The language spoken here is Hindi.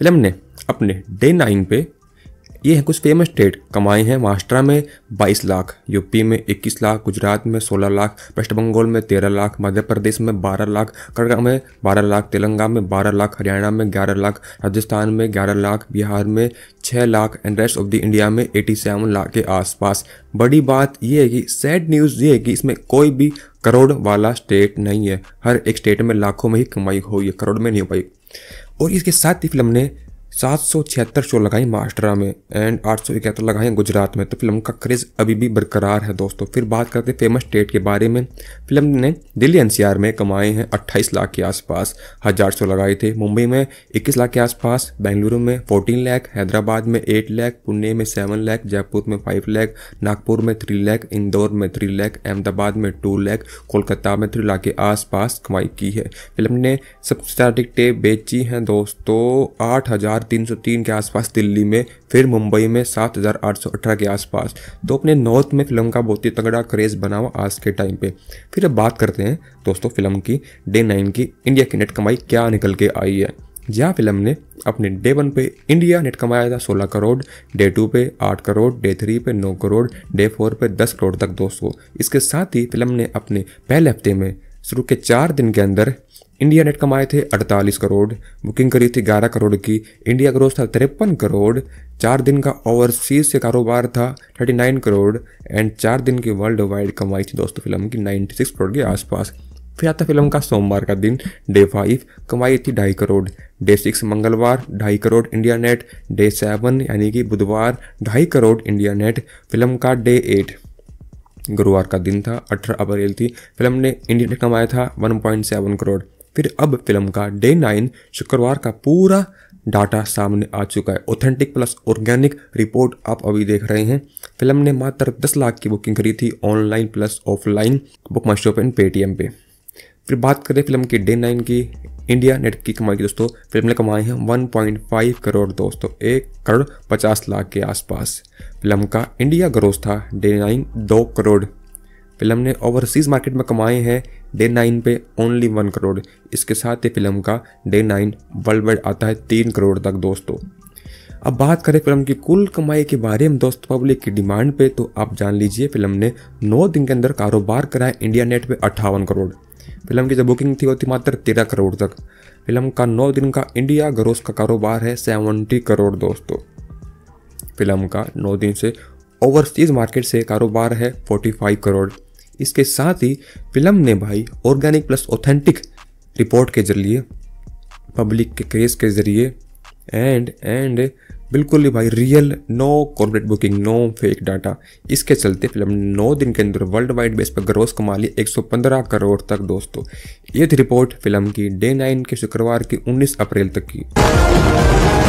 फिल्म ने अपने डे नाइन पे ये हैं कुछ फेमस स्टेट कमाए हैं महाराष्ट्र में 22 लाख यूपी में 21 लाख गुजरात में 16 लाख वेस्ट बंगाल में 13 लाख मध्य प्रदेश में 12 लाख कर्नाटक में 12 लाख तेलंगाना में 12 लाख हरियाणा में 11 लाख राजस्थान में 11 लाख बिहार में 6 lakh and rest of the India में 87 लाख के आसपास बड़ी बात यह है कि सैड न्यूज़ ये है कि इसमें कोई भी करोड़ वाला स्टेट नहीं है हर एक स्टेट में लाखों में ही कमाई हुई है करोड़ में नहीं हो पाई और इसके साथ ही फिल्म ने सात सौ छिहत्तर शो लगाई महाराष्ट्र में एंड आठ सौ इकहत्तर लगाई गुजरात में तो फिल्म का क्रेज़ अभी भी बरकरार है दोस्तों फिर बात करते हैं फेमस स्टेट के बारे में फिल्म ने दिल्ली एनसीआर में कमाए हैं अट्ठाईस लाख के आसपास हज़ार शो लगाए थे मुंबई में इक्कीस लाख के आसपास बेंगलुरु में फोर्टीन लैख हैदराबाद में एट लैख पुणे में सेवन लैख जयपुर में फाइव लैख नागपुर में थ्री लैख इंदौर में थ्री लैख अहमदाबाद में टू लैख कोलकाता में थ्री लाख के आसपास कमाई की है फिल्म ने सबसे ज्यादा टिकटें बेची हैं दोस्तों आठ 3,303 के आसपास दिल्ली में फिर मुंबई में 7,818 के आसपास तो अपने नॉर्थ में फिल्म का बहुत ही तगड़ा क्रेज़ बना हुआ आज के टाइम पे फिर अब बात करते हैं दोस्तों फिल्म की डे नाइन की इंडिया की नेट कमाई क्या निकल के आई है जहाँ फिल्म ने अपने डे वन पे इंडिया नेट कमाया था सोलह करोड़ डे टू पे आठ करोड़ डे थ्री पे नौ करोड़ डे फोर पे दस करोड़ तक दोस्तों इसके साथ ही फिल्म ने अपने पहले हफ्ते में शुरू के चार दिन के अंदर इंडिया नेट कमाए थे 48 करोड़ बुकिंग करी थी 11 करोड़ की इंडिया ग्रोथ था तिरपन करोड़ चार दिन का ओवरसीज से कारोबार था 39 करोड़ एंड चार दिन की वर्ल्ड वाइड कमाई थी दोस्तों फिल्म की 96 करोड़ के आसपास फिर आता फिल्म का सोमवार का दिन डे फाइव कमाई थी ढाई करोड़ डे सिक्स मंगलवार ढाई crore India net day seven यानी कि बुधवार ढाई करोड़ इंडिया नेट फिल्म का डे एट गुरुवार का दिन था अठारह अप्रैल थी फिल्म ने इंडिया ने कमाया था वन पॉइंट सेवन करोड़ फिर अब फिल्म का डे नाइन शुक्रवार का पूरा डाटा सामने आ चुका है ऑथेंटिक प्लस ऑर्गेनिक रिपोर्ट आप अभी देख रहे हैं फिल्म ने मात्र दस लाख की बुकिंग करी थी online plus offline book my show and Paytm पे फिर बात करें फिल्म की डे नाइन की इंडिया नेट की कमाई की दोस्तों फिल्म ने कमाई है 1.5 करोड़ दोस्तों एक करोड़ पचास लाख के आसपास फिल्म का इंडिया ग्रोस था डे नाइन दो करोड़ फिल्म ने ओवरसीज मार्केट में कमाए हैं डे नाइन पे ओनली वन करोड़ इसके साथ ही फिल्म का डे नाइन वर्ल्ड वाइड आता है तीन करोड़ तक दोस्तों अब बात करें फिल्म की कुल कमाई के बारे में दोस्त पब्लिक की डिमांड पे तो आप जान लीजिए फिल्म ने नौ दिन के अंदर कारोबार कराया इंडिया नेट पे अट्ठावन करोड़ फिल्म की जो बुकिंग थी वो थी मात्र तेरह करोड़ तक फिल्म का नौ दिन का इंडिया ग्रोस का कारोबार है सेवेंटी करोड़ दोस्तों फिल्म का नौ दिन से ओवरसीज मार्केट से कारोबार है फोर्टी फाइव करोड़ इसके साथ ही फिल्म ने भाई ऑर्गेनिक प्लस ऑथेंटिक रिपोर्ट के जरिए पब्लिक के क्रेज के जरिए एंड एंड बिल्कुल ही भाई real no corporate booking no fake data इसके चलते फिल्म ने नौ दिन के अंदर वर्ल्ड वाइड बेस पर ग्रोस कमा ली 115 करोड़ तक दोस्तों ये थी रिपोर्ट फिल्म की डे नाइन के शुक्रवार की 19 अप्रैल तक की